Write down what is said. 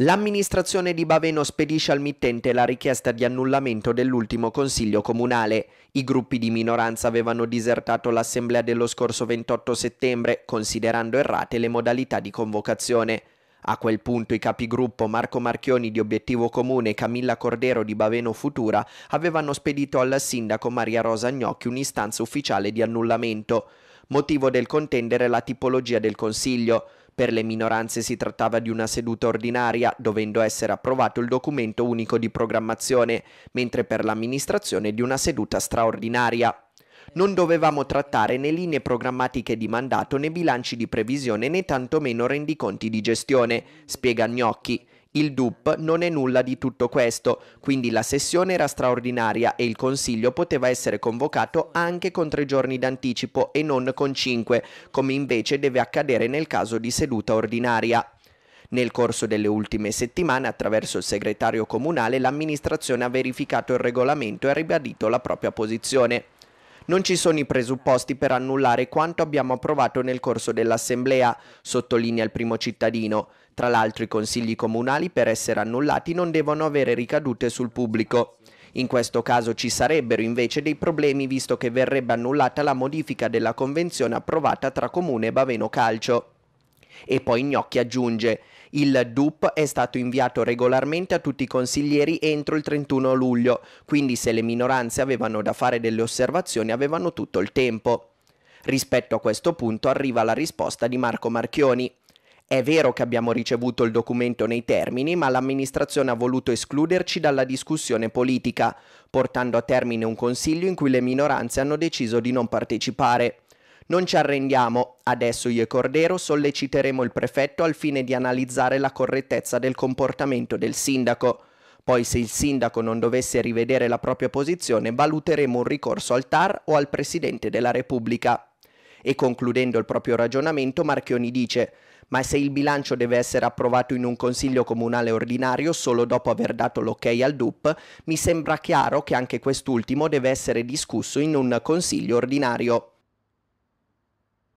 L'amministrazione di Baveno spedisce al mittente la richiesta di annullamento dell'ultimo consiglio comunale. I gruppi di minoranza avevano disertato l'assemblea dello scorso 28 settembre, considerando errate le modalità di convocazione. A quel punto i capigruppo Marco Marchioni di Obiettivo Comune e Camilla Cordero di Baveno Futura avevano spedito al sindaco Maria Rosa Gnocchi un'istanza ufficiale di annullamento motivo del contendere la tipologia del Consiglio. Per le minoranze si trattava di una seduta ordinaria, dovendo essere approvato il documento unico di programmazione, mentre per l'amministrazione di una seduta straordinaria non dovevamo trattare né linee programmatiche di mandato né bilanci di previsione né tantomeno rendiconti di gestione, spiega Gnocchi. Il DUP non è nulla di tutto questo, quindi la sessione era straordinaria e il Consiglio poteva essere convocato anche con tre giorni d'anticipo e non con cinque, come invece deve accadere nel caso di seduta ordinaria. Nel corso delle ultime settimane, attraverso il segretario comunale, l'amministrazione ha verificato il regolamento e ha ribadito la propria posizione. Non ci sono i presupposti per annullare quanto abbiamo approvato nel corso dell'Assemblea, sottolinea il primo cittadino. Tra l'altro i consigli comunali per essere annullati non devono avere ricadute sul pubblico. In questo caso ci sarebbero invece dei problemi visto che verrebbe annullata la modifica della convenzione approvata tra Comune e Baveno Calcio. E poi Gnocchi aggiunge il DUP è stato inviato regolarmente a tutti i consiglieri entro il 31 luglio, quindi se le minoranze avevano da fare delle osservazioni avevano tutto il tempo. Rispetto a questo punto arriva la risposta di Marco Marchioni. È vero che abbiamo ricevuto il documento nei termini, ma l'amministrazione ha voluto escluderci dalla discussione politica, portando a termine un consiglio in cui le minoranze hanno deciso di non partecipare. Non ci arrendiamo. Adesso io e Cordero solleciteremo il prefetto al fine di analizzare la correttezza del comportamento del sindaco. Poi se il sindaco non dovesse rivedere la propria posizione valuteremo un ricorso al TAR o al Presidente della Repubblica. E concludendo il proprio ragionamento Marchioni dice ma se il bilancio deve essere approvato in un consiglio comunale ordinario solo dopo aver dato l'ok al DUP, mi sembra chiaro che anche quest'ultimo deve essere discusso in un consiglio ordinario.